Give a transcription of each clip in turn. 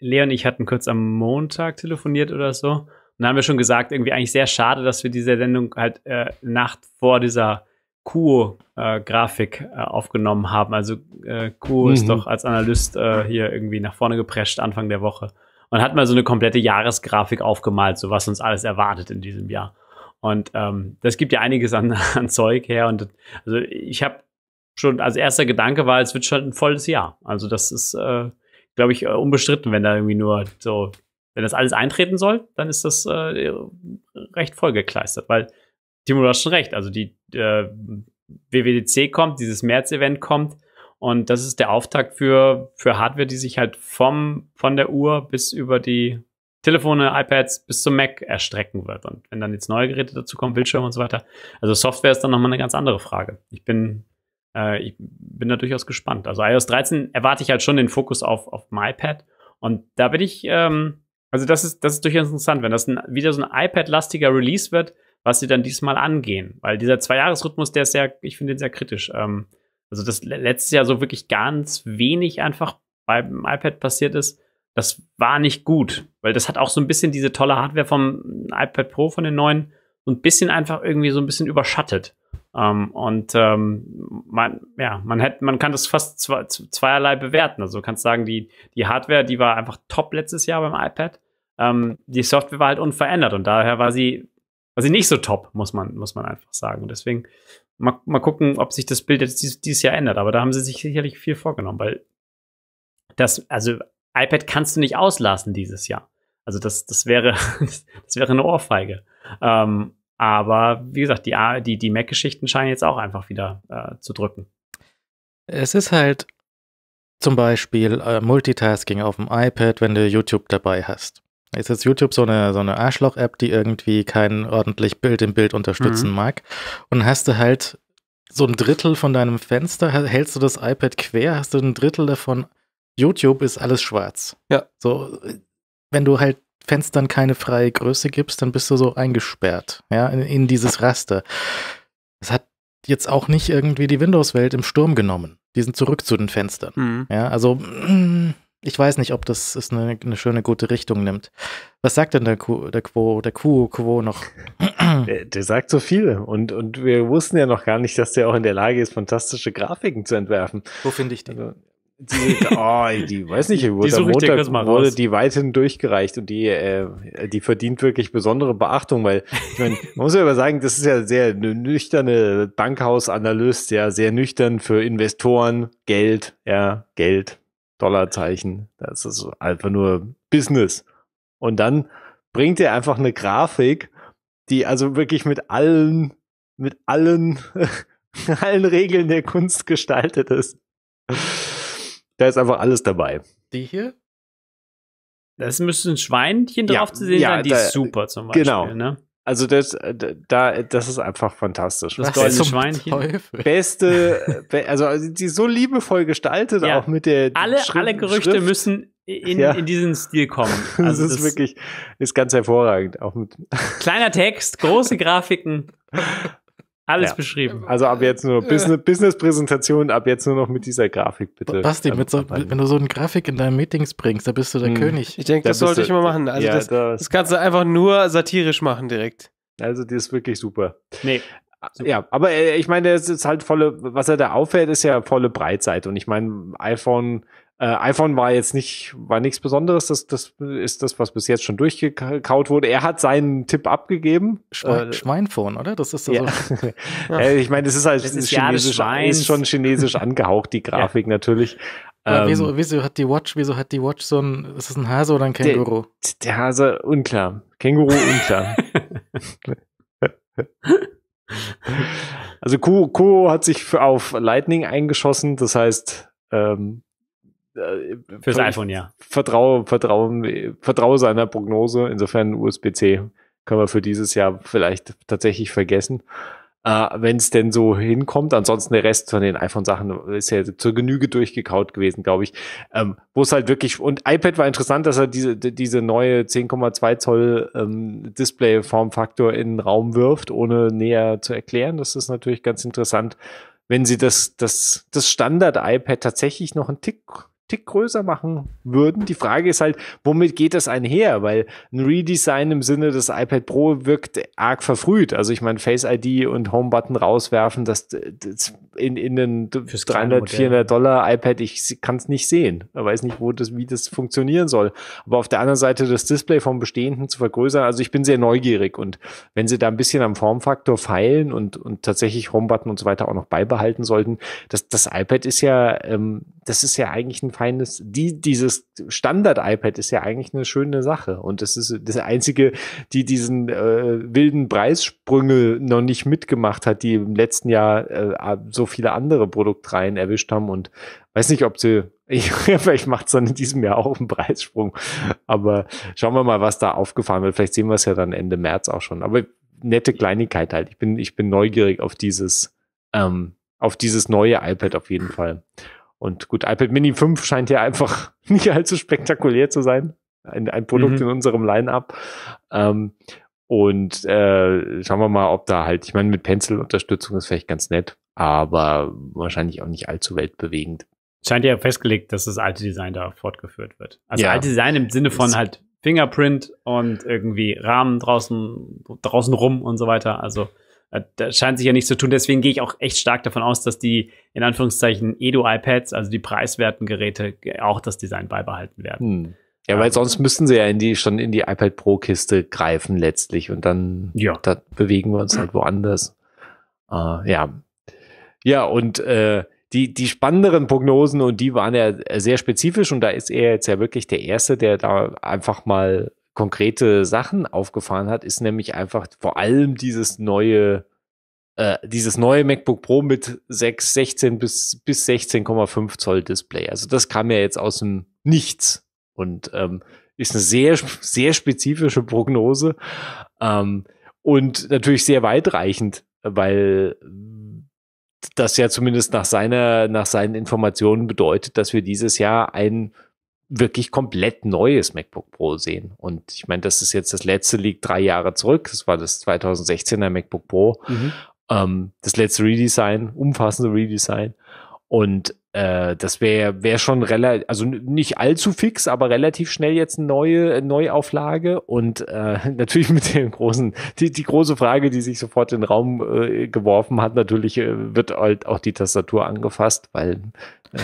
Leon und ich hatten kurz am Montag telefoniert oder so. Und dann haben wir schon gesagt, irgendwie eigentlich sehr schade, dass wir diese Sendung halt äh, Nacht vor dieser Kuo-Grafik äh, aufgenommen haben. Also äh, Kuo mhm. ist doch als Analyst äh, hier irgendwie nach vorne geprescht Anfang der Woche. Und hat mal so eine komplette Jahresgrafik aufgemalt, so was uns alles erwartet in diesem Jahr. Und ähm, das gibt ja einiges an, an Zeug her. Und also ich habe schon, als erster Gedanke war, es wird schon ein volles Jahr. Also das ist, äh, glaube ich, äh, unbestritten, wenn da irgendwie nur so, wenn das alles eintreten soll, dann ist das äh, recht vollgekleistert, weil Timo, du hast schon recht, also die äh, WWDC kommt, dieses März-Event kommt und das ist der Auftakt für, für Hardware, die sich halt vom, von der Uhr bis über die Telefone, iPads bis zum Mac erstrecken wird. Und wenn dann jetzt neue Geräte dazu kommen, Bildschirme und so weiter. Also Software ist dann nochmal eine ganz andere Frage. Ich bin äh, ich bin da durchaus gespannt. Also iOS 13 erwarte ich halt schon den Fokus auf, auf mein iPad. Und da bin ich, ähm, also das ist, das ist durchaus interessant, wenn das ein, wieder so ein iPad-lastiger Release wird, was sie dann diesmal angehen. Weil dieser Zwei-Jahres-Rhythmus, der ist ja, ich finde den sehr kritisch. Ähm, also das letztes Jahr so wirklich ganz wenig einfach beim iPad passiert ist, das war nicht gut. Weil das hat auch so ein bisschen diese tolle Hardware vom iPad Pro, von den neuen, so ein bisschen einfach irgendwie so ein bisschen überschattet. Um, ähm, und um, ähm, man, ja, man hätte, man kann das fast zwei, zweierlei bewerten. Also du kannst sagen, die, die Hardware, die war einfach top letztes Jahr beim iPad. Um, ähm, die Software war halt unverändert und daher war sie, war sie nicht so top, muss man, muss man einfach sagen. Und deswegen mal, mal gucken, ob sich das Bild jetzt dies, dieses Jahr ändert. Aber da haben sie sich sicherlich viel vorgenommen, weil das, also iPad kannst du nicht auslassen dieses Jahr. Also das, das wäre, das wäre eine Ohrfeige. Ähm, aber wie gesagt, die, die, die Mac-Geschichten scheinen jetzt auch einfach wieder äh, zu drücken. Es ist halt zum Beispiel äh, Multitasking auf dem iPad, wenn du YouTube dabei hast. Ist Jetzt YouTube so eine, so eine Arschloch-App, die irgendwie kein ordentlich Bild im Bild unterstützen mhm. mag. Und hast du halt so ein Drittel von deinem Fenster, hältst du das iPad quer, hast du ein Drittel davon. YouTube ist alles schwarz. Ja. So, wenn du halt Fenstern keine freie Größe gibst, dann bist du so eingesperrt, ja, in, in dieses Raster. Das hat jetzt auch nicht irgendwie die Windows-Welt im Sturm genommen. Die sind zurück zu den Fenstern. Mhm. Ja, also ich weiß nicht, ob das ist eine, eine, schöne, gute Richtung nimmt. Was sagt denn der, Ku, der Quo, der Quo, Quo noch? Der, der, sagt so viel. Und, und wir wussten ja noch gar nicht, dass der auch in der Lage ist, fantastische Grafiken zu entwerfen. Wo finde ich den? Also, die, oh, die weiß nicht, die wurde am Montag wurde die weithin durchgereicht und die, äh, die verdient wirklich besondere Beachtung, weil ich meine, man muss ja aber sagen, das ist ja sehr eine nüchterne Bankhausanalyst, ja, sehr nüchtern für Investoren, Geld, ja, Geld, Dollarzeichen. Das ist einfach nur Business. Und dann bringt er einfach eine Grafik, die also wirklich mit allen, mit allen, allen Regeln der Kunst gestaltet ist. Da ist einfach alles dabei. Die hier? Das müsste ein Schweinchen ja, drauf zu sehen ja, sein, die da, ist super zum Beispiel. Genau. Ne? Also das, äh, da, das ist einfach fantastisch. Das goldene Schweinchen. Teufel. Beste, also die so liebevoll gestaltet, ja. auch mit der Alle, alle Gerüchte Schrift. müssen in, ja. in diesen Stil kommen. Also das, das ist wirklich, ist ganz hervorragend. Auch mit Kleiner Text, große Grafiken. Alles ja. beschrieben. Also ab jetzt nur Business, Business-Präsentation, ab jetzt nur noch mit dieser Grafik, bitte. Basti, mit so, wenn du so eine Grafik in deinen Meetings bringst, da bist du der hm. König. Ich denke, das sollte du, ich mal machen. Also ja, das, das, das, kannst du einfach nur satirisch machen direkt. Also, die ist wirklich super. Nee. Super. Ja, aber äh, ich meine, es ist halt volle, was er da auffällt, ist ja volle Breitseite. Und ich meine, iPhone äh, iPhone war jetzt nicht, war nichts Besonderes. Das, das ist das, was bis jetzt schon durchgekaut wurde. Er hat seinen Tipp abgegeben. Schwein, äh, Schweinphone, oder? Das ist das. Ja. So. ja. Äh, ich meine, es ist halt das ist chinesisch, ja ist schon chinesisch angehaucht, die Grafik natürlich. Ähm, wieso, wieso hat die Watch, wieso hat die Watch so ein, ist das ein Hase oder ein Känguru? Der, der Hase, unklar. Känguru, unklar. also Kuo, Kuo hat sich auf Lightning eingeschossen, das heißt, ähm, äh, Fürs iPhone, ja. Vertraue, vertraue, vertraue seiner Prognose. Insofern USB-C können wir für dieses Jahr vielleicht tatsächlich vergessen. Äh, Wenn es denn so hinkommt. Ansonsten der Rest von den iPhone-Sachen ist ja zur Genüge durchgekaut gewesen, glaube ich. Ähm, Wo es halt wirklich, und iPad war interessant, dass er diese, diese neue 10,2 Zoll ähm, Display-Formfaktor in den Raum wirft, ohne näher zu erklären. Das ist natürlich ganz interessant wenn sie das, das, das Standard-iPad tatsächlich noch einen Tick Tick größer machen würden. Die Frage ist halt, womit geht das einher? Weil ein Redesign im Sinne des iPad Pro wirkt arg verfrüht. Also ich meine, Face ID und Home Button rauswerfen, das, das in, in den Fürs 300, 400 Dollar iPad, ich kann es nicht sehen. Ich weiß nicht, wo das, wie das funktionieren soll. Aber auf der anderen Seite das Display vom Bestehenden zu vergrößern, also ich bin sehr neugierig und wenn sie da ein bisschen am Formfaktor feilen und, und tatsächlich Home Button und so weiter auch noch beibehalten sollten, das, das iPad ist ja, ähm, das ist ja eigentlich ein feines, die, dieses Standard-iPad ist ja eigentlich eine schöne Sache. Und das ist das einzige, die diesen äh, wilden Preissprünge noch nicht mitgemacht hat, die im letzten Jahr äh, so viele andere Produktreihen erwischt haben. Und weiß nicht, ob sie, ich, vielleicht macht es dann in diesem Jahr auch einen Preissprung. Aber schauen wir mal, was da aufgefahren wird. Vielleicht sehen wir es ja dann Ende März auch schon. Aber nette Kleinigkeit halt. Ich bin, ich bin neugierig auf dieses, ähm, auf dieses neue iPad auf jeden Fall. Und gut, iPad Mini 5 scheint ja einfach nicht allzu spektakulär zu sein. Ein, ein Produkt mhm. in unserem Line-Up. Ähm, und äh, schauen wir mal, ob da halt, ich meine, mit Pencil-Unterstützung ist vielleicht ganz nett, aber wahrscheinlich auch nicht allzu weltbewegend. Scheint ja festgelegt, dass das alte Design da fortgeführt wird. Also ja. alte Design im Sinne von halt Fingerprint und irgendwie Rahmen draußen, draußen rum und so weiter. Also äh, das scheint sich ja nicht zu tun. Deswegen gehe ich auch echt stark davon aus, dass die in Anführungszeichen Edu-iPads, also die preiswerten Geräte, auch das Design beibehalten werden. Hm. Ja, weil sonst müssten sie ja in die, schon in die iPad Pro-Kiste greifen letztlich und dann ja. da bewegen wir uns halt woanders. Uh, ja. Ja, und äh, die, die spannenderen Prognosen und die waren ja sehr spezifisch und da ist er jetzt ja wirklich der Erste, der da einfach mal konkrete Sachen aufgefahren hat, ist nämlich einfach vor allem dieses neue, äh, dieses neue MacBook Pro mit 6, 16 bis, bis 16,5 Zoll Display. Also das kam ja jetzt aus dem Nichts und ähm, ist eine sehr, sehr spezifische Prognose ähm, und natürlich sehr weitreichend, weil das ja zumindest nach seiner, nach seinen Informationen bedeutet, dass wir dieses Jahr ein wirklich komplett neues MacBook Pro sehen. Und ich meine, das ist jetzt das letzte, liegt drei Jahre zurück. Das war das 2016er MacBook Pro. Mhm. Ähm, das letzte Redesign, umfassende Redesign. Und äh, das wäre wär schon relativ, also nicht allzu fix, aber relativ schnell jetzt eine neue Neuauflage. Und äh, natürlich mit dem großen, die, die große Frage, die sich sofort in den Raum äh, geworfen hat, natürlich äh, wird halt auch die Tastatur angefasst, weil äh,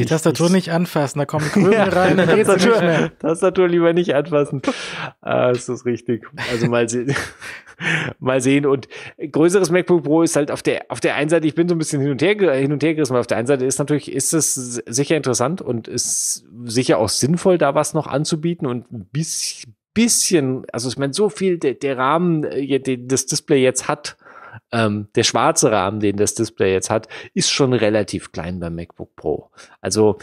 die Tastatur ich, nicht anfassen, da kommen Krümel ja, rein. Tastatur, Tastatur lieber nicht anfassen. ah, ist das richtig. Also mal sehen. mal sehen. Und größeres MacBook Pro ist halt auf der, auf der einen Seite, ich bin so ein bisschen hin und her, hin und her gerissen, weil auf der einen Seite ist natürlich, ist es sicher interessant und ist sicher auch sinnvoll, da was noch anzubieten und ein bisschen, bisschen also ich meine, so viel der, der Rahmen, der, äh, der das Display jetzt hat, ähm, der schwarze Rahmen, den das Display jetzt hat, ist schon relativ klein beim MacBook Pro. Also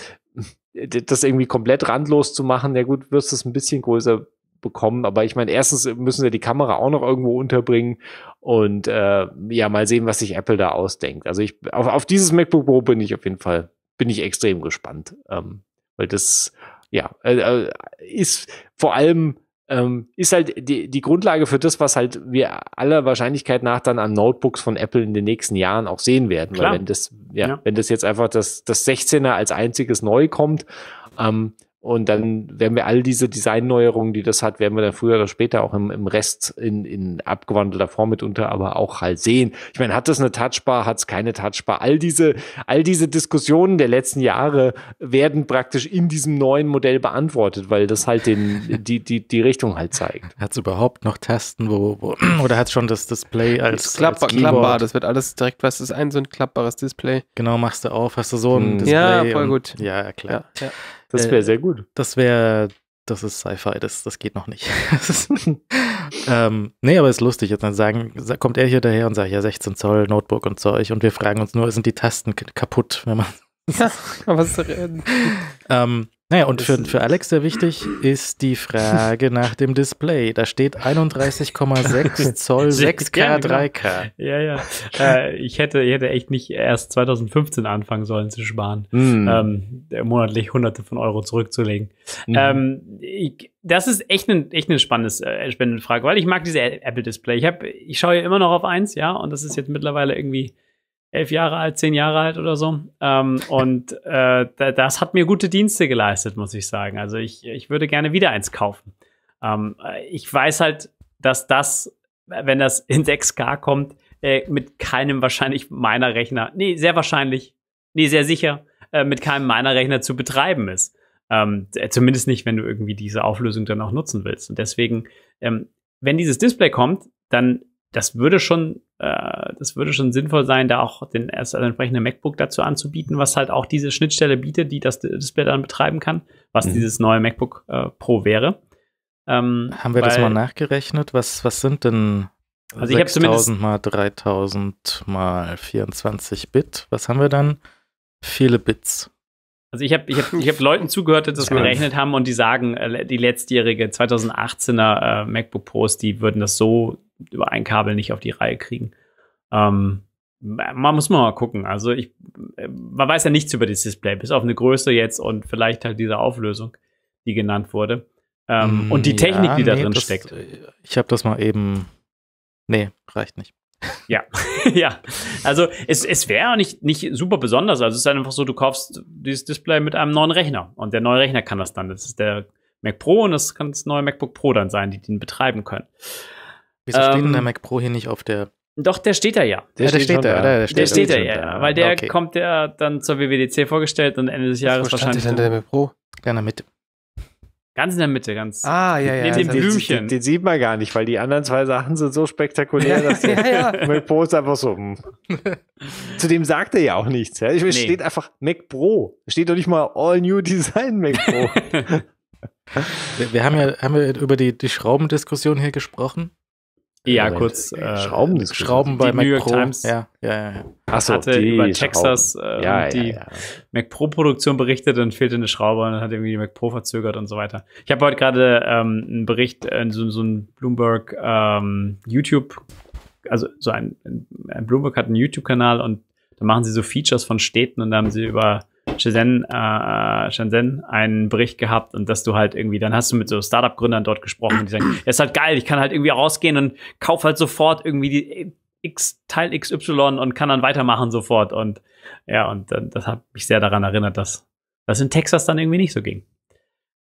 äh, das irgendwie komplett randlos zu machen, ja gut, wirst es ein bisschen größer bekommen. Aber ich meine, erstens müssen sie die Kamera auch noch irgendwo unterbringen und äh, ja, mal sehen, was sich Apple da ausdenkt. Also ich auf, auf dieses MacBook Pro bin ich auf jeden Fall, bin ich extrem gespannt. Ähm, weil das ja äh, äh ist vor allem ähm, ist halt die, die Grundlage für das, was halt wir aller Wahrscheinlichkeit nach dann an Notebooks von Apple in den nächsten Jahren auch sehen werden. Klar. Weil wenn das, ja, ja, wenn das jetzt einfach das, das 16er als einziges neu kommt, ähm, und dann werden wir all diese Designneuerungen, die das hat, werden wir dann früher oder später auch im, im Rest in, in abgewandelter Form mitunter aber auch halt sehen. Ich meine, hat das eine Touchbar, hat es keine Touchbar? All diese, all diese Diskussionen der letzten Jahre werden praktisch in diesem neuen Modell beantwortet, weil das halt den, die, die, die Richtung halt zeigt. Hat es überhaupt noch Tasten, wo, wo oder hat schon das Display als, das klappbar, als Keyboard? Klappbar, das wird alles direkt, was ist ein so ein klappbares Display? Genau, machst du auf, hast du so ein hm. Display. Ja, voll und, gut. Ja, klar. Ja, ja. Das wäre äh, sehr gut. Das wäre, das ist Sci-Fi, das, das geht noch nicht. ähm, nee, aber ist lustig. Jetzt dann sagen, kommt er hier daher und sagt, ja, 16 Zoll, Notebook und Zeug. Und wir fragen uns nur, sind die Tasten kaputt, wenn man. ja, aber reden. Äh, ähm, naja, und für, für Alex sehr wichtig ist die Frage nach dem Display. Da steht 31,6 Zoll 6K, 3K. Genau. Ja, ja. Äh, ich, hätte, ich hätte echt nicht erst 2015 anfangen sollen zu sparen, mm. ähm, äh, monatlich hunderte von Euro zurückzulegen. Mm. Ähm, ich, das ist echt eine echt ein spannendes, äh, spannende Frage, weil ich mag diese Apple-Display. Ich, ich schaue ja immer noch auf eins, ja, und das ist jetzt mittlerweile irgendwie elf Jahre alt, zehn Jahre alt oder so. Ähm, und äh, das hat mir gute Dienste geleistet, muss ich sagen. Also ich, ich würde gerne wieder eins kaufen. Ähm, ich weiß halt, dass das, wenn das in 6K kommt, äh, mit keinem wahrscheinlich meiner Rechner, nee, sehr wahrscheinlich, nee, sehr sicher, äh, mit keinem meiner Rechner zu betreiben ist. Ähm, äh, zumindest nicht, wenn du irgendwie diese Auflösung dann auch nutzen willst. Und deswegen, ähm, wenn dieses Display kommt, dann das würde schon äh, das würde schon sinnvoll sein, da auch den erst entsprechenden MacBook dazu anzubieten, was halt auch diese Schnittstelle bietet, die das Display dann betreiben kann, was mhm. dieses neue MacBook äh, Pro wäre. Ähm, Haben wir weil, das mal nachgerechnet? Was, was sind denn also 6000 mal 3000 mal 24 Bit? Was haben wir dann? Viele Bits. Also ich habe ich hab, ich hab Leuten zugehört, die das gerechnet haben und die sagen, äh, die letztjährige 2018er äh, MacBook Pros, die würden das so über ein Kabel nicht auf die Reihe kriegen. Ähm, man muss mal gucken. Also ich, äh, man weiß ja nichts über das Display, bis auf eine Größe jetzt und vielleicht halt diese Auflösung, die genannt wurde. Ähm, mm, und die Technik, ja, die da nee, drin das, steckt. Äh, ich habe das mal eben. Nee, reicht nicht. Ja, ja. Also es, es wäre nicht, nicht super besonders. Also es ist einfach so, du kaufst dieses Display mit einem neuen Rechner und der neue Rechner kann das dann. Das ist der Mac Pro und das kann das neue MacBook Pro dann sein, die den betreiben können. Wieso ähm, steht denn der ähm, Mac Pro hier nicht auf der doch, der steht da ja. Der, ja, steht, steht da, da. Der, der steht, steht da, ja, ja. Weil der okay. kommt ja dann zur WWDC vorgestellt und Ende des Jahres wahrscheinlich. Wo stand denn der Mac Pro? Der in der Mitte. Ganz in der Mitte, ganz. Ah, ja, ja. Neben dem Blümchen. Den, sieht man gar nicht, weil die anderen zwei Sachen sind so spektakulär, dass der ja, ja. Mac Pro ist einfach so. Hm. Zudem sagt er ja auch nichts. Ja. Es nee. steht einfach Mac Pro. Steht doch nicht mal All New Design Mac Pro. wir, wir, haben ja haben wir über die, die Schraubendiskussion hier gesprochen. Ja, kurz. Äh, äh Schrauben, Schrauben bei die Mac New York Pro. Times ja, ja, ja. ja. Achso, hatte über Texas äh, ja, die ja, Mac Pro Produktion berichtet, dann fehlte eine Schraube und dann hat irgendwie die Mac Pro verzögert und so weiter. Ich habe heute gerade ähm, einen Bericht, äh, so, so ein Bloomberg ähm, YouTube, also so ein, ein Bloomberg hat einen YouTube-Kanal und da machen sie so Features von Städten und da haben sie über Shenzhen, äh, Shenzhen einen Bericht gehabt und dass du halt irgendwie, dann hast du mit so Startup-Gründern dort gesprochen und die sagen, ja, ist halt geil, ich kann halt irgendwie rausgehen und kaufe halt sofort irgendwie die äh, X, Teil XY und kann dann weitermachen sofort. Und ja, und das hat mich sehr daran erinnert, dass das in Texas dann irgendwie nicht so ging.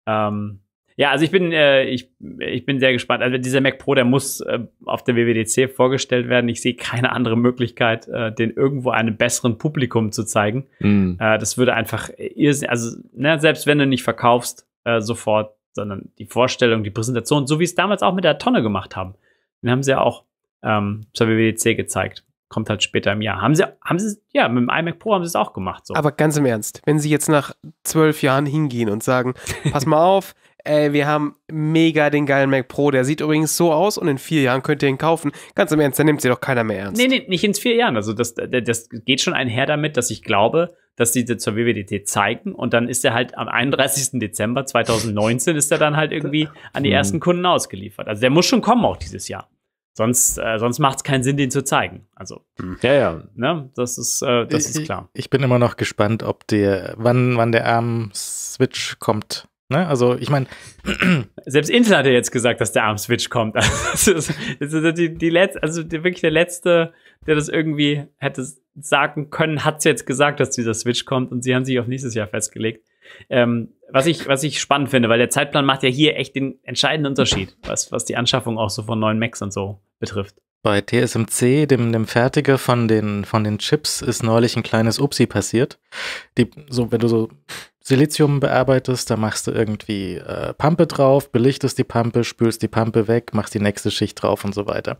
Ähm, ja, also ich bin, äh, ich, ich bin sehr gespannt. Also dieser Mac Pro, der muss äh, auf der WWDC vorgestellt werden. Ich sehe keine andere Möglichkeit, äh, den irgendwo einem besseren Publikum zu zeigen. Mm. Äh, das würde einfach irrsinnig, also ne, selbst wenn du nicht verkaufst äh, sofort, sondern die Vorstellung, die Präsentation, so wie es damals auch mit der Tonne gemacht haben. Den haben sie ja auch ähm, zur WWDC gezeigt kommt halt später im Jahr. Haben sie, haben sie, ja, mit dem iMac Pro haben sie es auch gemacht. So. Aber ganz im Ernst, wenn sie jetzt nach zwölf Jahren hingehen und sagen, pass mal auf, Ey, wir haben mega den geilen Mac Pro. Der sieht übrigens so aus und in vier Jahren könnt ihr ihn kaufen. Ganz im Ernst, da nimmt sie doch keiner mehr ernst. Nee, nee, nicht in vier Jahren. Also das, das geht schon einher damit, dass ich glaube, dass sie zur WWDT zeigen und dann ist er halt am 31. Dezember 2019 ist er dann halt irgendwie an die hm. ersten Kunden ausgeliefert. Also der muss schon kommen auch dieses Jahr. Sonst, äh, sonst macht es keinen Sinn, den zu zeigen. Also, hm. ja, ja. Ne, das ist, äh, das ich, ist klar. Ich bin immer noch gespannt, ob der, wann, wann der Arm Switch kommt. Ne? Also ich meine. Selbst Intel hat ja jetzt gesagt, dass der ARM-Switch kommt. Also, das ist, die, die letzte, also wirklich der letzte, der das irgendwie hätte sagen können, hat es jetzt gesagt, dass dieser Switch kommt und sie haben sich auf nächstes Jahr festgelegt. Ähm, was, ich, was ich spannend finde, weil der Zeitplan macht ja hier echt den entscheidenden Unterschied, was, was die Anschaffung auch so von neuen Macs und so betrifft. Bei TSMC, dem, dem Fertiger von den, von den Chips, ist neulich ein kleines Upsi passiert. Die, so, wenn du so Silizium bearbeitest, da machst du irgendwie äh, Pampe drauf, belichtest die Pampe, spülst die Pampe weg, machst die nächste Schicht drauf und so weiter.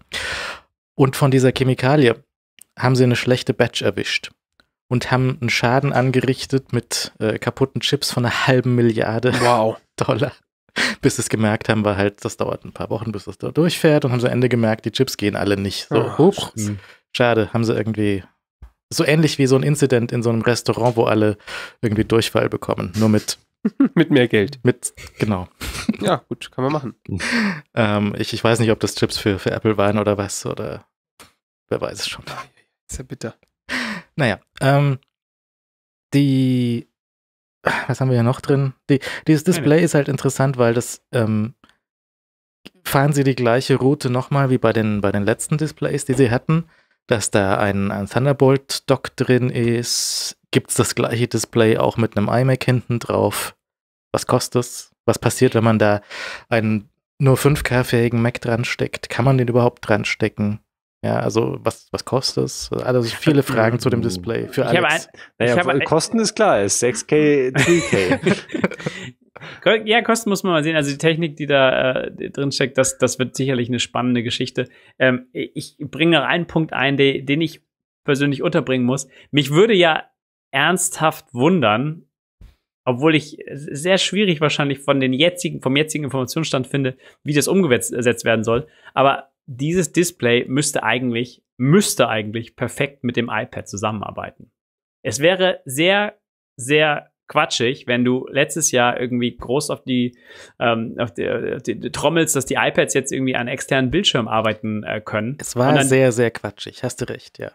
Und von dieser Chemikalie haben sie eine schlechte Batch erwischt und haben einen Schaden angerichtet mit äh, kaputten Chips von einer halben Milliarde wow. Dollar. Bis sie es gemerkt haben, war halt, das dauert ein paar Wochen, bis es da durchfährt und haben sie am Ende gemerkt, die Chips gehen alle nicht. So, oh, ah, ups, schade, haben sie irgendwie so ähnlich wie so ein Incident in so einem Restaurant, wo alle irgendwie Durchfall bekommen. Nur mit. mit mehr Geld. Mit, genau. Ja, gut, kann man machen. ähm, ich, ich weiß nicht, ob das Chips für, für Apple waren oder was oder wer weiß es schon. Ist ja bitter. Naja, ähm, die, was haben wir ja noch drin? Die, dieses Display ist halt interessant, weil das, ähm, fahren sie die gleiche Route nochmal wie bei den, bei den letzten Displays, die sie hatten, dass da ein, ein Thunderbolt-Dock drin ist. Gibt es das gleiche Display auch mit einem iMac hinten drauf? Was kostet es? Was passiert, wenn man da einen nur 5K-fähigen Mac dran steckt? Kann man den überhaupt dran stecken? Ja, also was, was kostet es? Also viele Fragen zu dem äh, Display für Alex. Ich habe naja, Kosten ist klar, ist 6K, 3K. Ja, Kosten muss man mal sehen. Also die Technik, die da äh, drin steckt, das, das wird sicherlich eine spannende Geschichte. Ähm, ich bringe noch einen Punkt ein, de, den ich persönlich unterbringen muss. Mich würde ja ernsthaft wundern, obwohl ich sehr schwierig wahrscheinlich von den jetzigen, vom jetzigen Informationsstand finde, wie das umgesetzt werden soll. Aber dieses Display müsste eigentlich, müsste eigentlich perfekt mit dem iPad zusammenarbeiten. Es wäre sehr, sehr quatschig, wenn du letztes Jahr irgendwie groß auf die, ähm, auf die, auf äh, die, trommelst, dass die iPads jetzt irgendwie an externen Bildschirmen arbeiten äh, können. Es war dann, sehr, sehr quatschig, hast du recht, ja.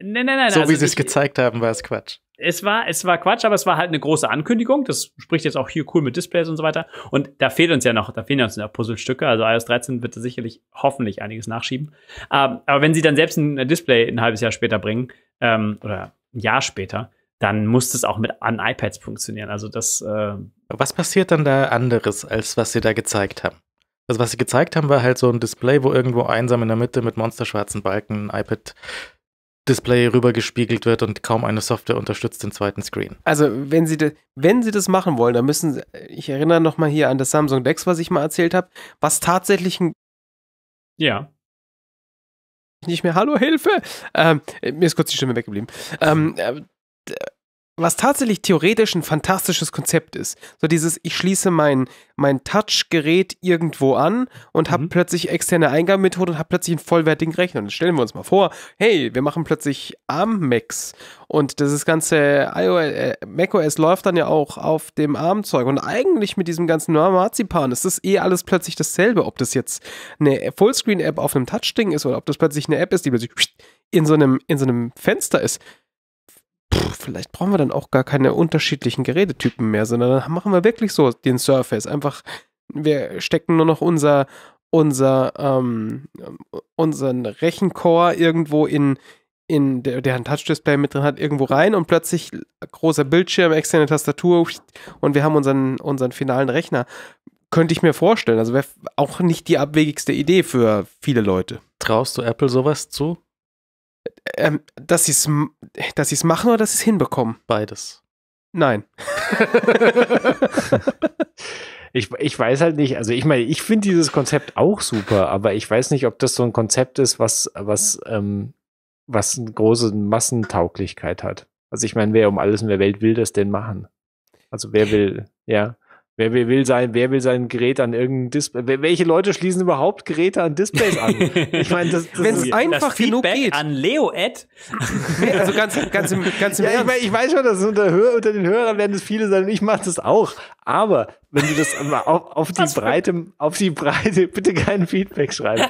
Nein, nein, nein. So also wie sie es gezeigt haben, war es Quatsch. Es war, es war Quatsch, aber es war halt eine große Ankündigung. Das spricht jetzt auch hier cool mit Displays und so weiter. Und da fehlen uns ja noch, da fehlen uns ja Puzzlestücke. Also iOS 13 wird da sicherlich hoffentlich einiges nachschieben. Ähm, aber wenn sie dann selbst ein Display ein halbes Jahr später bringen, ähm, oder ein Jahr später, dann muss das auch mit an iPads funktionieren. Also das. Äh was passiert dann da anderes, als was sie da gezeigt haben? Also was sie gezeigt haben, war halt so ein Display, wo irgendwo einsam in der Mitte mit monsterschwarzen Balken ein iPad Display rübergespiegelt wird und kaum eine Software unterstützt den zweiten Screen. Also, wenn Sie, de, wenn Sie das machen wollen, dann müssen Sie, ich erinnere nochmal hier an das Samsung Dex, was ich mal erzählt habe, was tatsächlich ein. Ja. Nicht mehr, hallo, Hilfe! Ähm, äh, mir ist kurz die Stimme weggeblieben. Ähm, äh, was tatsächlich theoretisch ein fantastisches Konzept ist. So dieses, ich schließe mein, mein Touch-Gerät irgendwo an und habe mhm. plötzlich externe Eingabemethode und habe plötzlich einen vollwertigen Rechner. Und stellen wir uns mal vor, hey, wir machen plötzlich ARM-Macs und das ganze iOS, äh, macOS läuft dann ja auch auf dem ARM-Zeug. Und eigentlich mit diesem ganzen Marzipan ist das eh alles plötzlich dasselbe, ob das jetzt eine Fullscreen-App auf einem Touch-Ding ist oder ob das plötzlich eine App ist, die plötzlich in so einem, in so einem Fenster ist vielleicht brauchen wir dann auch gar keine unterschiedlichen Gerätetypen mehr, sondern dann machen wir wirklich so den Surface. Einfach, wir stecken nur noch unser, unser, ähm, unseren Rechencore irgendwo in, in der, der ein Touch-Display mit drin hat, irgendwo rein und plötzlich großer Bildschirm, externe Tastatur und wir haben unseren, unseren finalen Rechner. Könnte ich mir vorstellen. Also wäre auch nicht die abwegigste Idee für viele Leute. Traust du Apple sowas zu? ähm, dass sie es dass sie's machen oder dass sie es hinbekommen? Beides. Nein. ich, ich weiß halt nicht, also ich meine, ich finde dieses Konzept auch super, aber ich weiß nicht, ob das so ein Konzept ist, was, was, ähm, was eine große Massentauglichkeit hat. Also ich meine, wer um alles in der Welt will das denn machen? Also wer will, ja. Wer will sein, wer will sein Gerät an irgendein Display? Welche Leute schließen überhaupt Geräte an Displays an? Ich meine, das, das wenn es einfach das genug Feedback geht. an Leo Ed. also ganz, ganz im, ganz im ja, ich, mein, ich, weiß schon, dass unter, unter, den Hörern werden es viele sein. Ich mache das auch. Aber wenn du das auf, auf die Breite, auf die Breite, bitte kein Feedback schreiben,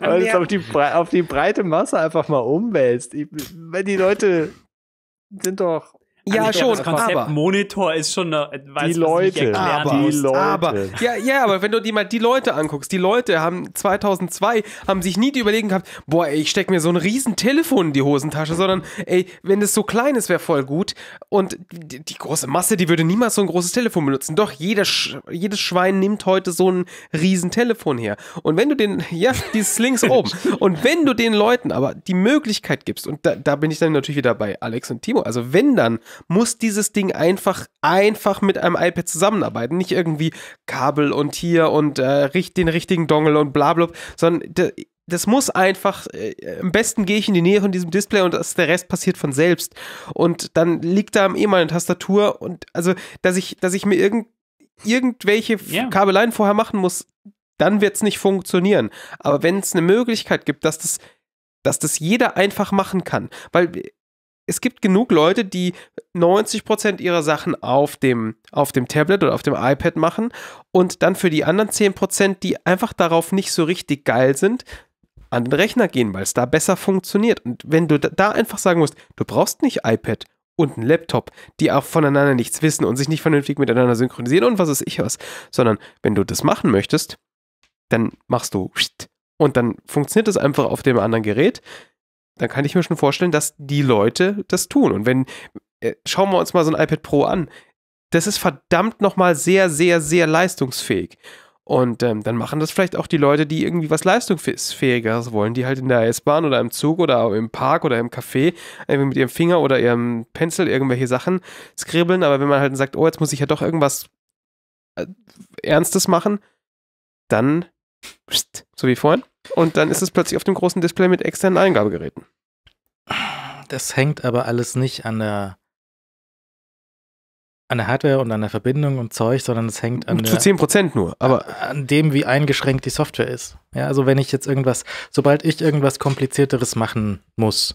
weil ja. auf die, auf die breite Masse einfach mal umwälzt. Ich, wenn die Leute sind doch ja, also schon, das aber Monitor ist schon eine, weiß, die Leute, aber, die Leute. aber ja, ja, aber wenn du dir mal die Leute anguckst, die Leute haben 2002 haben sich nie die Überlegung gehabt, boah, ey, ich steck mir so ein riesen Telefon in die Hosentasche, sondern ey, wenn es so klein ist, wäre voll gut und die, die, große Masse, die würde niemals so ein großes Telefon benutzen. Doch jeder Sch jedes Schwein nimmt heute so ein riesen Telefon her. Und wenn du den ja, dieses links oben und wenn du den Leuten aber die Möglichkeit gibst und da, da bin ich dann natürlich wieder bei Alex und Timo, also wenn dann muss dieses Ding einfach, einfach mit einem iPad zusammenarbeiten. Nicht irgendwie Kabel und hier und äh, den richtigen Dongle und bla bla, sondern das muss einfach, äh, am besten gehe ich in die Nähe von diesem Display und das, der Rest passiert von selbst. Und dann liegt da eh mal eine Tastatur und also, dass ich, dass ich mir irgend, irgendwelche yeah. Kabeleien vorher machen muss, dann wird es nicht funktionieren. Aber wenn es eine Möglichkeit gibt, dass das, dass das jeder einfach machen kann, weil es gibt genug Leute, die 90% ihrer Sachen auf dem, auf dem Tablet oder auf dem iPad machen und dann für die anderen 10%, die einfach darauf nicht so richtig geil sind, an den Rechner gehen, weil es da besser funktioniert. Und wenn du da einfach sagen musst, du brauchst nicht iPad und ein Laptop, die auch voneinander nichts wissen und sich nicht vernünftig miteinander synchronisieren und was ist ich was, sondern wenn du das machen möchtest, dann machst du und dann funktioniert das einfach auf dem anderen Gerät dann kann ich mir schon vorstellen, dass die Leute das tun. Und wenn, äh, schauen wir uns mal so ein iPad Pro an. Das ist verdammt nochmal sehr, sehr, sehr leistungsfähig. Und ähm, dann machen das vielleicht auch die Leute, die irgendwie was Leistungsfähigeres wollen, die halt in der S-Bahn oder im Zug oder im Park oder im Café irgendwie mit ihrem Finger oder ihrem Pencil irgendwelche Sachen skribbeln. Aber wenn man halt sagt, oh, jetzt muss ich ja doch irgendwas äh, Ernstes machen, dann, pst, so wie vorhin, und dann ist es plötzlich auf dem großen Display mit externen Eingabegeräten. Das hängt aber alles nicht an der an der Hardware und an der Verbindung und Zeug, sondern es hängt an zu zehn Prozent nur, aber an dem, wie eingeschränkt die Software ist. Ja, also wenn ich jetzt irgendwas, sobald ich irgendwas komplizierteres machen muss,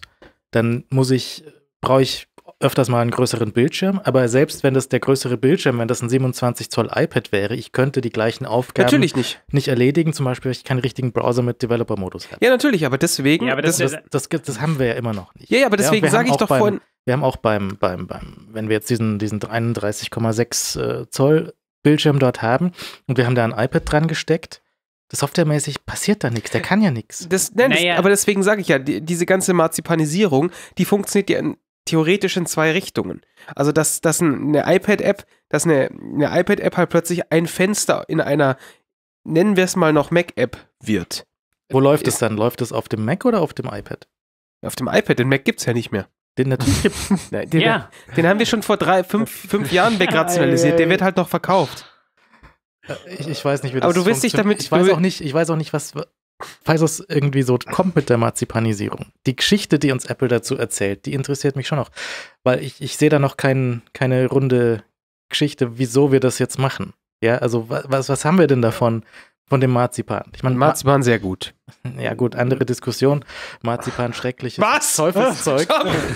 dann muss ich brauche ich öfters mal einen größeren Bildschirm, aber selbst wenn das der größere Bildschirm, wenn das ein 27 Zoll iPad wäre, ich könnte die gleichen Aufgaben natürlich nicht, nicht erledigen, zum Beispiel, weil ich keinen richtigen Browser mit Developer-Modus habe. Ja, natürlich, aber deswegen. Ja, aber das, das, das, das, haben wir ja immer noch nicht. Ja, ja, aber deswegen ja, sage ich doch beim, vorhin. Wir haben auch beim, beim, beim, wenn wir jetzt diesen, diesen 31,6 äh, Zoll Bildschirm dort haben und wir haben da ein iPad dran gesteckt, softwaremäßig passiert da nichts, der kann ja nichts. naja. aber deswegen sage ich ja, die, diese ganze Marzipanisierung, die funktioniert ja theoretisch in zwei Richtungen. Also dass, dass eine iPad-App, dass eine, eine iPad-App halt plötzlich ein Fenster in einer, nennen wir es mal noch Mac-App wird. Wo äh, läuft es dann? Läuft es auf dem Mac oder auf dem iPad? Auf dem iPad, den Mac gibt es ja nicht mehr. Den natürlich Nein, den, ja. den haben wir schon vor drei, fünf, fünf Jahren wegrationalisiert. Der wird halt noch verkauft. Äh, ich, ich weiß nicht, wie das Aber du willst dich damit. Ich weiß auch nicht, ich weiß auch nicht, was, falls es irgendwie so kommt mit der Marzipanisierung, die Geschichte, die uns Apple dazu erzählt, die interessiert mich schon noch. Weil ich, ich sehe da noch kein, keine runde Geschichte, wieso wir das jetzt machen. Ja, also was, was haben wir denn davon, von dem Marzipan. Ich meine, Marzipan Ma sehr gut. Ja, gut, andere Diskussion. Marzipan schreckliches Was? Teufelszeug.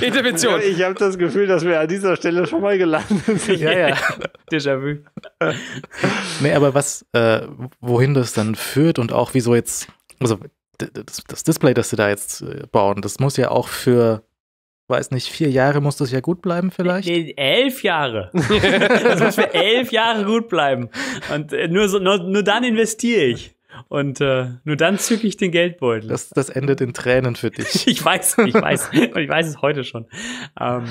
Intervention. Ja, ich habe das Gefühl, dass wir an dieser Stelle schon mal gelandet sind. Ja, ja. Déjà-vu. nee, aber was, äh, wohin das dann führt und auch wieso jetzt, also das, das Display, das sie da jetzt äh, bauen, das muss ja auch für weiß nicht, vier Jahre muss das ja gut bleiben vielleicht? Nee, elf Jahre. das muss für elf Jahre gut bleiben. Und äh, nur, so, nur, nur dann investiere ich. Und äh, nur dann zücke ich den Geldbeutel. Das, das endet in Tränen für dich. ich weiß, ich weiß. Und ich weiß es heute schon. Ähm,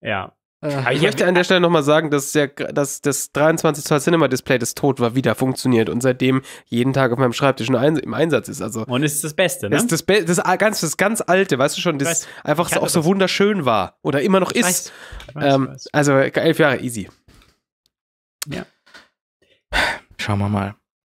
ja. Äh, Aber ich möchte an der äh, Stelle nochmal sagen, dass, ja, dass das 23 Zoll Cinema Display das tot war wieder funktioniert und seitdem jeden Tag auf meinem Schreibtisch im Einsatz ist. Also und ist das Beste, ne? Ist das, Be das, ganz, das ganz alte, weißt du schon, das weiß, einfach auch so wunderschön war oder immer noch ist. Weiß, ähm, also elf Jahre easy. Ja. Schauen wir mal.